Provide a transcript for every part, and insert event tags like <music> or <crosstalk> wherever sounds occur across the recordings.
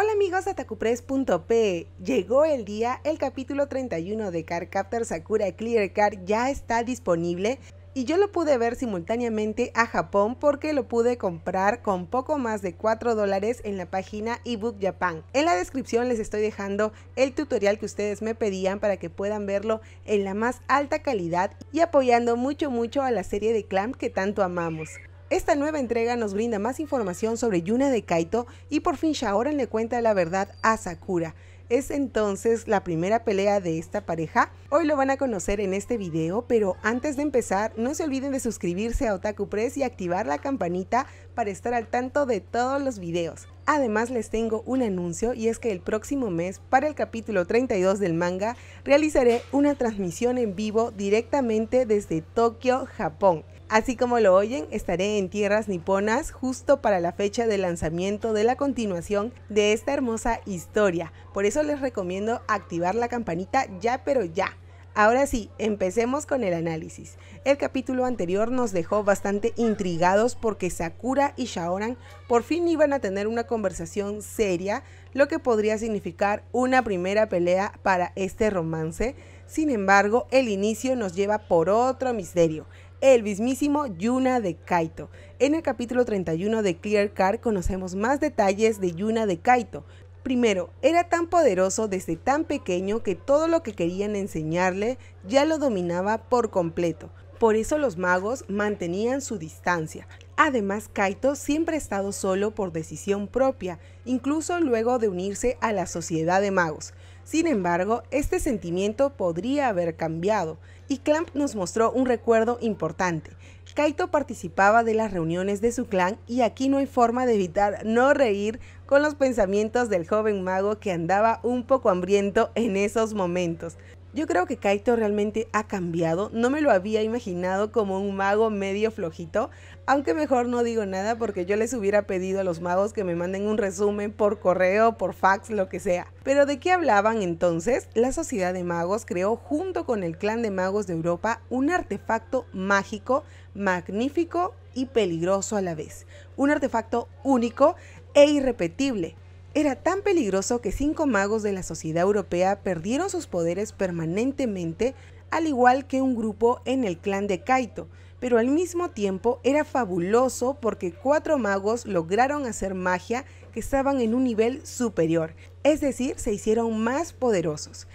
Hola amigos de Takupress.pe! llegó el día, el capítulo 31 de Car Captor Sakura Clear Card ya está disponible y yo lo pude ver simultáneamente a Japón porque lo pude comprar con poco más de 4 dólares en la página eBook Japan. En la descripción les estoy dejando el tutorial que ustedes me pedían para que puedan verlo en la más alta calidad y apoyando mucho mucho a la serie de Clamp que tanto amamos. Esta nueva entrega nos brinda más información sobre Yuna de Kaito y por fin Shaoran le cuenta la verdad a Sakura. Es entonces la primera pelea de esta pareja. Hoy lo van a conocer en este video, pero antes de empezar, no se olviden de suscribirse a Otaku Press y activar la campanita para estar al tanto de todos los videos. Además les tengo un anuncio y es que el próximo mes, para el capítulo 32 del manga, realizaré una transmisión en vivo directamente desde Tokio, Japón. Así como lo oyen, estaré en tierras niponas justo para la fecha de lanzamiento de la continuación de esta hermosa historia. Por eso les recomiendo activar la campanita ya pero ya. Ahora sí, empecemos con el análisis. El capítulo anterior nos dejó bastante intrigados porque Sakura y Shaoran por fin iban a tener una conversación seria, lo que podría significar una primera pelea para este romance. Sin embargo, el inicio nos lleva por otro misterio el mismísimo Yuna de Kaito. En el capítulo 31 de Clear Card conocemos más detalles de Yuna de Kaito. Primero, era tan poderoso desde tan pequeño que todo lo que querían enseñarle ya lo dominaba por completo. Por eso los magos mantenían su distancia. Además, Kaito siempre ha estado solo por decisión propia, incluso luego de unirse a la Sociedad de Magos. Sin embargo, este sentimiento podría haber cambiado y Clamp nos mostró un recuerdo importante. Kaito participaba de las reuniones de su clan y aquí no hay forma de evitar no reír con los pensamientos del joven mago que andaba un poco hambriento en esos momentos. Yo creo que Kaito realmente ha cambiado, no me lo había imaginado como un mago medio flojito, aunque mejor no digo nada porque yo les hubiera pedido a los magos que me manden un resumen por correo, por fax, lo que sea. Pero ¿de qué hablaban entonces? La Sociedad de Magos creó junto con el Clan de Magos de Europa un artefacto mágico, magnífico y peligroso a la vez. Un artefacto único e irrepetible era tan peligroso que cinco magos de la sociedad europea perdieron sus poderes permanentemente, al igual que un grupo en el clan de Kaito, pero al mismo tiempo era fabuloso porque cuatro magos lograron hacer magia que estaban en un nivel superior, es decir, se hicieron más poderosos.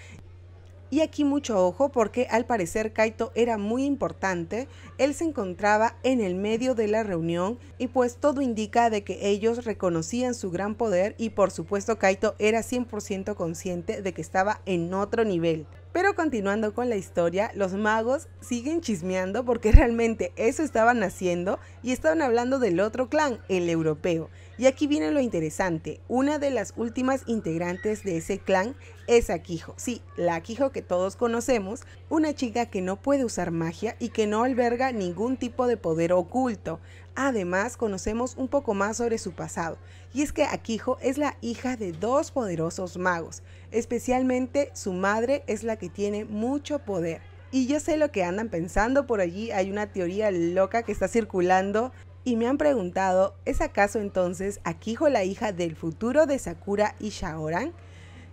Y aquí mucho ojo porque al parecer Kaito era muy importante, él se encontraba en el medio de la reunión y pues todo indica de que ellos reconocían su gran poder y por supuesto Kaito era 100% consciente de que estaba en otro nivel. Pero continuando con la historia, los magos siguen chismeando porque realmente eso estaban haciendo y estaban hablando del otro clan, el europeo. Y aquí viene lo interesante, una de las últimas integrantes de ese clan es Akiho, sí, la Akiho que todos conocemos, una chica que no puede usar magia y que no alberga ningún tipo de poder oculto. Además, conocemos un poco más sobre su pasado, y es que Akiho es la hija de dos poderosos magos, especialmente su madre es la que tiene mucho poder. Y yo sé lo que andan pensando por allí, hay una teoría loca que está circulando y me han preguntado, ¿es acaso entonces Akiho la hija del futuro de Sakura y Shaoran?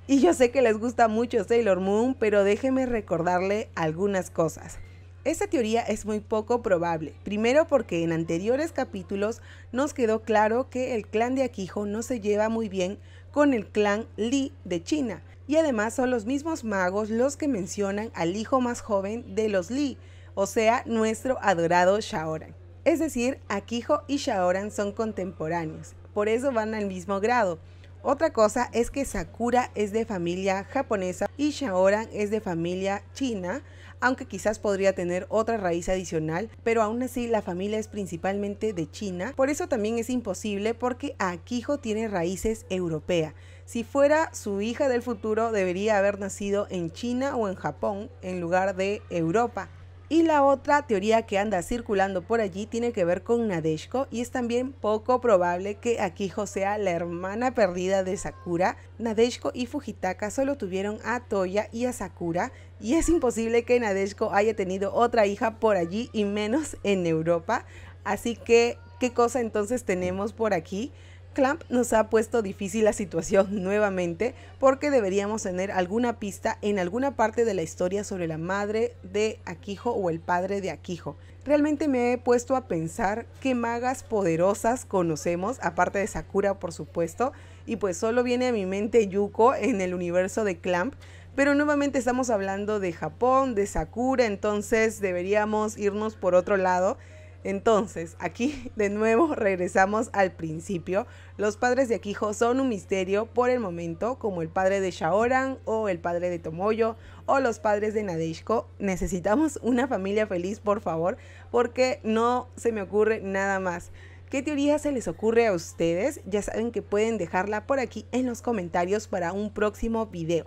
Y yo sé que les gusta mucho Sailor Moon, pero déjenme recordarle algunas cosas. Esta teoría es muy poco probable, primero porque en anteriores capítulos nos quedó claro que el clan de Akijo no se lleva muy bien con el clan Li de China, y además son los mismos magos los que mencionan al hijo más joven de los Li, o sea, nuestro adorado Shaoran. Es decir, Akiho y Shaoran son contemporáneos, por eso van al mismo grado. Otra cosa es que Sakura es de familia japonesa y Shaoran es de familia china, aunque quizás podría tener otra raíz adicional, pero aún así la familia es principalmente de China, por eso también es imposible porque Akiho tiene raíces europeas. Si fuera su hija del futuro debería haber nacido en China o en Japón en lugar de Europa. Y la otra teoría que anda circulando por allí tiene que ver con Nadeshko y es también poco probable que Akiho sea la hermana perdida de Sakura. Nadeshko y Fujitaka solo tuvieron a Toya y a Sakura y es imposible que Nadeshko haya tenido otra hija por allí y menos en Europa. Así que, ¿qué cosa entonces tenemos por aquí? Clamp nos ha puesto difícil la situación <laughs> nuevamente porque deberíamos tener alguna pista en alguna parte de la historia sobre la madre de Akijo o el padre de Akijo. Realmente me he puesto a pensar qué magas poderosas conocemos, aparte de Sakura por supuesto, y pues solo viene a mi mente Yuko en el universo de Clamp, pero nuevamente estamos hablando de Japón, de Sakura, entonces deberíamos irnos por otro lado entonces, aquí <laughs> de nuevo regresamos al principio. Los padres de Akijo son un misterio por el momento, como el padre de Shaoran o el padre de Tomoyo o los padres de Nadeshiko. Necesitamos <laughs> una familia feliz, por favor, porque no se me ocurre nada más. ¿Qué teoría se les ocurre a ustedes? Ya saben que pueden dejarla por aquí en los comentarios para un próximo video.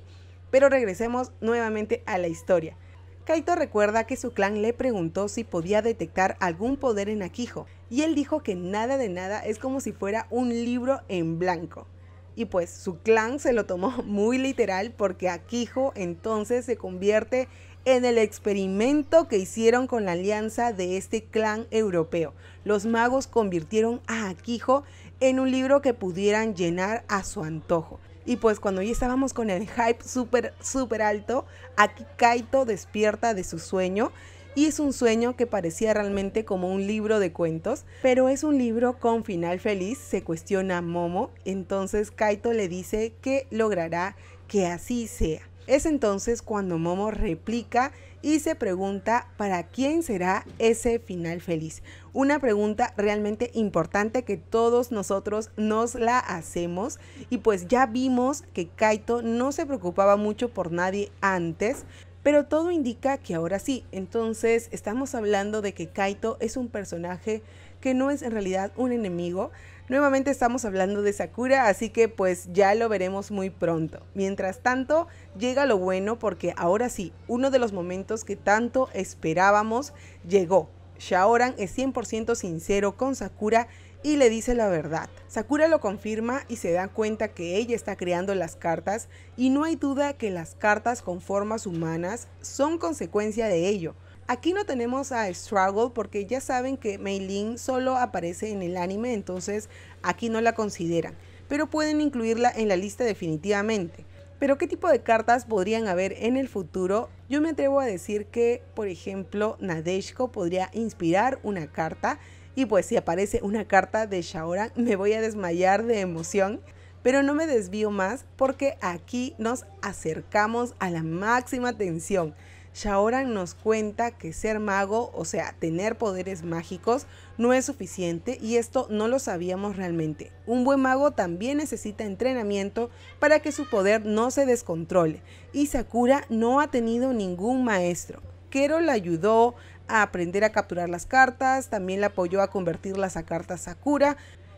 Pero regresemos nuevamente a la historia. Kaito recuerda que su clan le preguntó si podía detectar algún poder en Akiho y él dijo que nada de nada es como si fuera un libro en blanco. Y pues su clan se lo tomó <laughs> muy literal porque Akiho entonces se convierte en el experimento que hicieron con la alianza de este clan europeo. Los magos convirtieron a Akijo en un libro que pudieran llenar a su antojo. Y pues cuando ya estábamos con el hype súper, súper alto, aquí Kaito despierta de su sueño. Y es un sueño que parecía realmente como un libro de cuentos, pero es un libro con final feliz, se cuestiona Momo. Entonces Kaito le dice que logrará que así sea. Es entonces cuando Momo replica y se pregunta para quién será ese final feliz. Una pregunta realmente importante que todos nosotros nos la hacemos y pues ya vimos que Kaito no se preocupaba mucho por nadie antes. Pero todo indica que ahora sí, entonces estamos hablando de que Kaito es un personaje que no es en realidad un enemigo. Nuevamente estamos hablando de Sakura, así que pues ya lo veremos muy pronto. Mientras tanto, llega lo bueno porque ahora sí, uno de los momentos que tanto esperábamos llegó. Shaoran es 100% sincero con Sakura y le dice la verdad. Sakura lo confirma y se da cuenta que ella está creando las cartas y no hay duda que las cartas con formas humanas son consecuencia de ello. Aquí no tenemos a Struggle porque ya saben que Meilin solo aparece en el anime, entonces aquí no la consideran, pero pueden incluirla en la lista definitivamente. Pero ¿qué tipo de cartas podrían haber en el futuro? Yo me atrevo a decir que, por ejemplo, Nadeshko podría inspirar una carta y pues si aparece una carta de Shaoran <laughs> me voy a desmayar de emoción. Pero no me desvío más porque aquí nos acercamos a la máxima tensión. Shaoran nos cuenta que ser mago, o sea, tener poderes mágicos, no es suficiente y esto no lo sabíamos realmente. Un buen mago también necesita entrenamiento para que su poder no se descontrole y Sakura no ha tenido ningún maestro. Kero la ayudó a aprender a capturar las cartas, también la apoyó a convertirlas a cartas Sakura,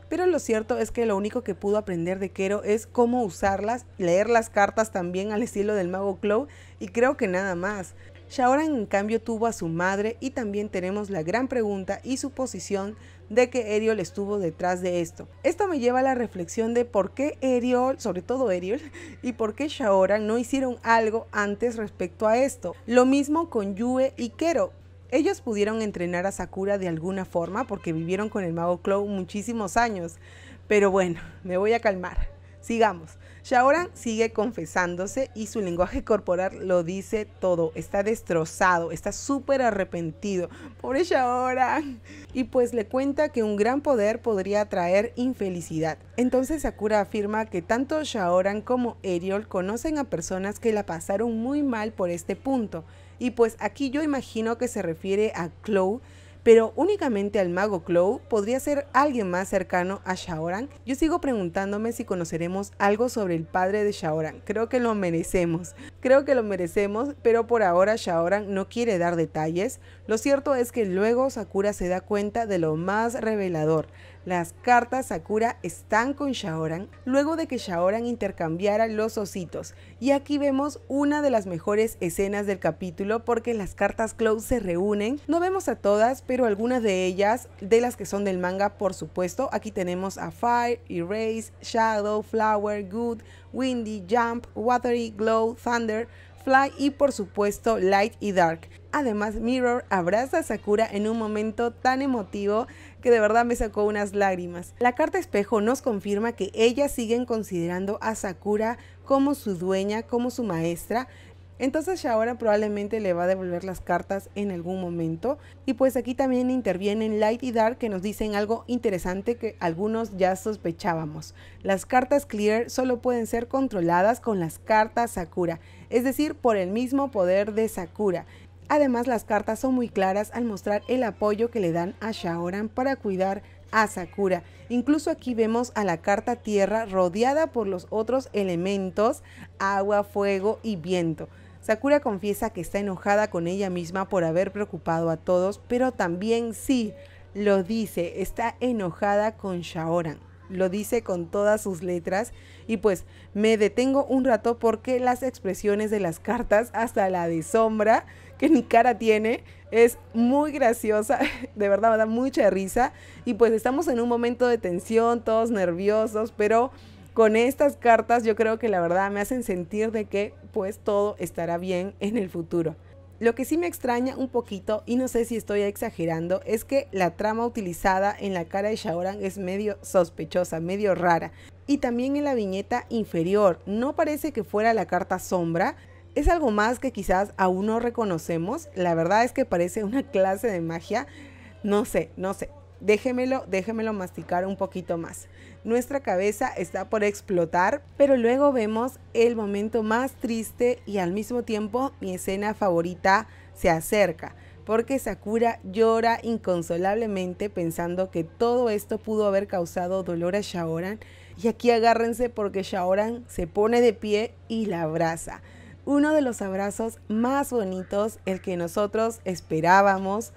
pero lo cierto es que lo único que pudo aprender de Kero es cómo usarlas, leer las cartas también al estilo del mago Clow y creo que nada más. Shaoran en cambio tuvo a su madre y también tenemos la gran pregunta y suposición de que Eriol estuvo detrás de esto. Esto me lleva a la reflexión de por qué Eriol, sobre todo Eriol, <laughs> y por qué Shaoran no hicieron algo antes respecto a esto. Lo mismo con Yue y Kero. Ellos pudieron entrenar a Sakura de alguna forma porque vivieron con el mago Clow muchísimos años. Pero bueno, me voy a calmar. Sigamos. Shaoran sigue confesándose y su lenguaje corporal lo dice todo. Está destrozado, está súper arrepentido. Pobre Shaoran. Y pues le cuenta que un gran poder podría traer infelicidad. Entonces Sakura afirma que tanto Shaoran como Eriol conocen a personas que la pasaron muy mal por este punto y pues aquí yo imagino que se refiere a Clow, pero únicamente al mago Clow podría ser alguien más cercano a Shaoran. Yo sigo preguntándome si conoceremos algo sobre el padre de Shaoran. Creo que lo merecemos. Creo que lo merecemos, pero por ahora Shaoran no quiere dar detalles. Lo cierto es que luego Sakura se da cuenta de lo más revelador, las cartas Sakura están con Shaoran luego de que Shaoran intercambiara los ositos. Y aquí vemos una de las mejores escenas del capítulo porque las cartas Cloud se reúnen. No vemos a todas, pero algunas de ellas, de las que son del manga, por supuesto. Aquí tenemos a Fire, Erase, Shadow, Flower, Good, Windy, Jump, Watery, Glow, Thunder, Fly y por supuesto Light y Dark. Además, Mirror abraza a Sakura en un momento tan emotivo que de verdad me sacó unas lágrimas. La carta espejo nos confirma que ellas siguen considerando a Sakura como su dueña, como su maestra, entonces Shaora probablemente le va a devolver las cartas en algún momento. Y pues aquí también intervienen Light y Dark que nos dicen algo interesante que algunos ya sospechábamos. Las cartas Clear solo pueden ser controladas con las cartas Sakura, es decir, por el mismo poder de Sakura. Además, las cartas son muy claras al mostrar el apoyo que le dan a Shaoran para cuidar a Sakura. Incluso aquí vemos a la carta tierra rodeada por los otros elementos, agua, fuego y viento. Sakura confiesa que está enojada con ella misma por haber preocupado a todos, pero también sí, lo dice, está enojada con Shaoran. Lo dice con todas sus letras y pues me detengo un rato porque las expresiones de las cartas, hasta la de sombra, que ni cara tiene. Es muy graciosa, <laughs> de verdad me da mucha risa. Y pues estamos en un momento de tensión, todos nerviosos, pero con estas cartas yo creo que la verdad me hacen sentir de que pues todo estará bien en el futuro. Lo que sí me extraña un poquito, y no sé si estoy exagerando, es que la trama utilizada en la cara de Shaoran es medio sospechosa, medio rara. Y también en la viñeta inferior, no parece que fuera la carta sombra, es algo más que quizás aún no reconocemos. La verdad es que parece una <laughs> clase de magia. No sé, no sé. Déjemelo, déjemelo masticar un poquito más. Nuestra cabeza está por explotar, pero luego vemos el momento más triste y al mismo tiempo mi escena favorita se acerca porque Sakura llora inconsolablemente pensando que todo esto pudo haber causado dolor a Shaoran. Y aquí agárrense porque Shaoran se pone de pie y la abraza uno de los abrazos más bonitos, el que nosotros esperábamos.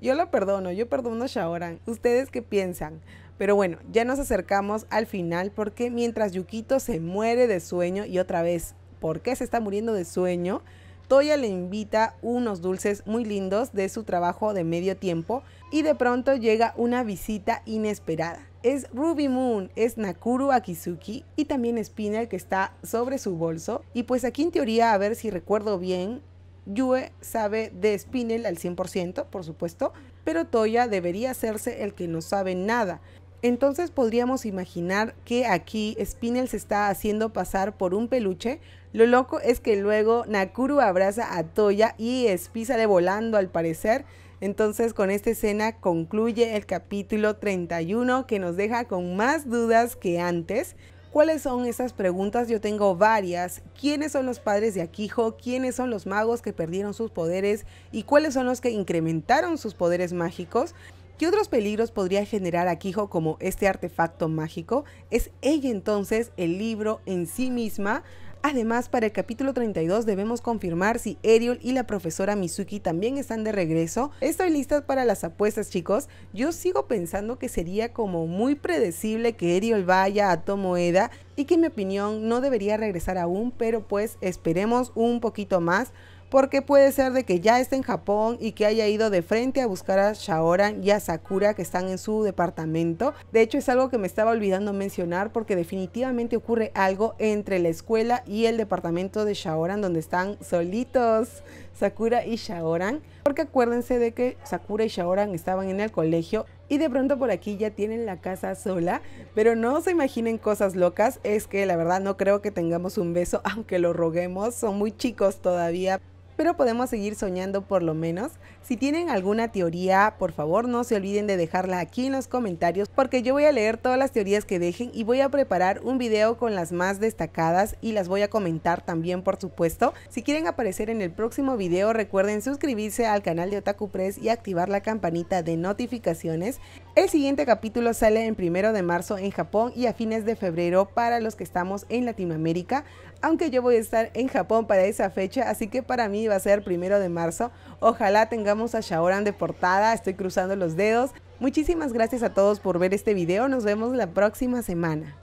Yo lo perdono, yo perdono Shaoran. ¿Ustedes qué piensan? Pero bueno, ya nos acercamos al final porque mientras Yukito se muere de sueño y otra vez, ¿por qué se está muriendo de sueño? Toya le invita unos dulces muy lindos de su trabajo de medio tiempo y de pronto llega una visita inesperada es Ruby Moon, es Nakuru Akizuki y también Spinel que está sobre su bolso. Y pues aquí en teoría, a ver si recuerdo bien, Yue sabe de Spinel al 100%, por supuesto, pero Toya debería hacerse el que no sabe nada. Entonces podríamos imaginar que aquí Spinel se está haciendo pasar por un peluche. Lo loco es que luego Nakuru abraza a Toya y espísale sale volando al parecer. Entonces con esta escena concluye el capítulo 31 que nos deja con más dudas que antes. ¿Cuáles son esas preguntas? Yo tengo varias. ¿Quiénes son los padres de Aquijo? ¿Quiénes son los magos que perdieron sus poderes? ¿Y cuáles son los que incrementaron sus poderes mágicos? ¿Qué otros peligros podría generar Aquijo como este artefacto mágico? ¿Es ella entonces el libro en sí misma? Además, para el capítulo 32 debemos confirmar si Eriol y la profesora Mizuki también están de regreso. Estoy lista para las apuestas, chicos. Yo sigo pensando que sería como muy predecible que Eriol vaya a Tomoeda y que en mi opinión no debería regresar aún, pero pues esperemos un poquito más porque puede ser de que ya esté en Japón y que haya ido de frente a buscar a Shaoran y a Sakura que están en su departamento. De hecho es algo que me estaba olvidando mencionar porque definitivamente ocurre algo entre la escuela y el departamento de Shaoran donde están solitos Sakura y Shaoran. Porque acuérdense de que Sakura y Shaoran estaban en el colegio y de pronto por aquí ya tienen la casa sola, pero no se imaginen cosas locas, es que la verdad no creo que tengamos un beso, <laughs> aunque lo roguemos, son muy chicos todavía pero podemos seguir soñando por lo menos. Si tienen alguna teoría, por favor no se olviden de dejarla aquí en los comentarios porque yo voy a leer todas las teorías que dejen y voy a preparar un video con las más destacadas y las voy a comentar también por supuesto. Si quieren aparecer en el próximo video recuerden suscribirse al canal de Otaku Press y activar la campanita de notificaciones. El siguiente capítulo sale en primero de marzo en Japón y a fines de febrero para los que estamos en Latinoamérica aunque yo voy a estar en Japón para esa fecha, así que para mí va a ser primero de marzo. Ojalá tengamos a Shaoran de portada, estoy cruzando los dedos. Muchísimas gracias a todos por ver este video, nos vemos la próxima semana.